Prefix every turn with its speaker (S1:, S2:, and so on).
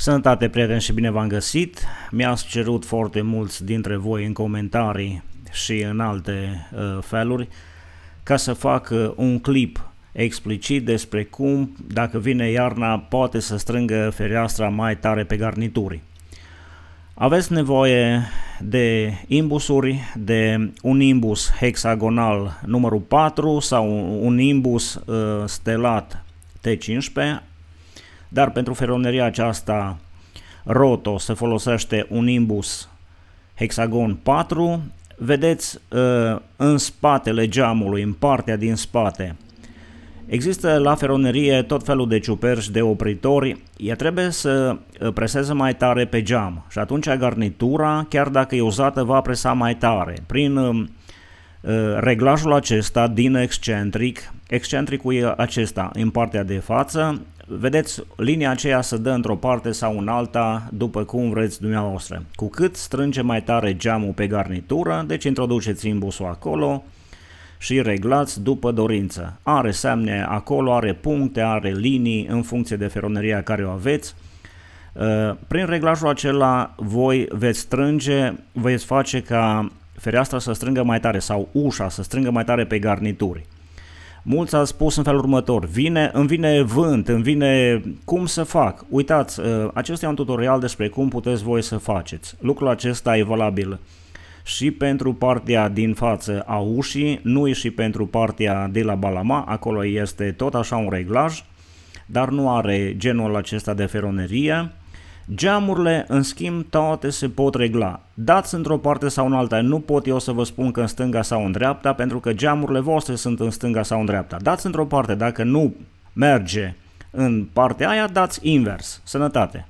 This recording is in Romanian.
S1: Sănătate, prieteni, și bine v-am găsit! Mi-ați cerut foarte mulți dintre voi în comentarii și în alte uh, feluri ca să fac uh, un clip explicit despre cum, dacă vine iarna, poate să strângă fereastra mai tare pe garnituri. Aveți nevoie de imbusuri, de un imbus hexagonal numărul 4 sau un imbus uh, stelat T15, dar pentru feroneria aceasta roto se folosește un imbus hexagon 4. Vedeți uh, în spatele geamului, în partea din spate, Există la feronerie tot felul de ciuperci, de opritori, ea trebuie să uh, preseze mai tare pe geam și atunci garnitura, chiar dacă e uzată, va presa mai tare. Prin um, uh, reglajul acesta din excentric, excentricul e acesta în partea de față, Vedeți, linia aceea se dă într-o parte sau în alta, după cum vreți dumneavoastră. Cu cât strânge mai tare geamul pe garnitură, deci introduceți imbusul acolo și reglați după dorință. Are semne acolo, are puncte, are linii în funcție de feroneria care o aveți. Uh, prin reglajul acela voi veți strânge, veți face ca fereastra să strângă mai tare sau ușa să strângă mai tare pe garnituri. Mulți au spus în felul următor, vine, îmi vine vânt, îmi vine cum să fac. Uitați, uh, acesta e un tutorial despre cum puteți voi să faceți. Lucrul acesta e valabil și pentru partea din față a ușii, nu e și pentru partea de la balama, acolo este tot așa un reglaj, dar nu are genul acesta de feronerie. Geamurile, în schimb, toate se pot regla. Dați într-o parte sau în alta, nu pot eu să vă spun că în stânga sau în dreapta, pentru că geamurile voastre sunt în stânga sau în dreapta. Dați într-o parte, dacă nu merge în partea aia, dați invers. Sănătate!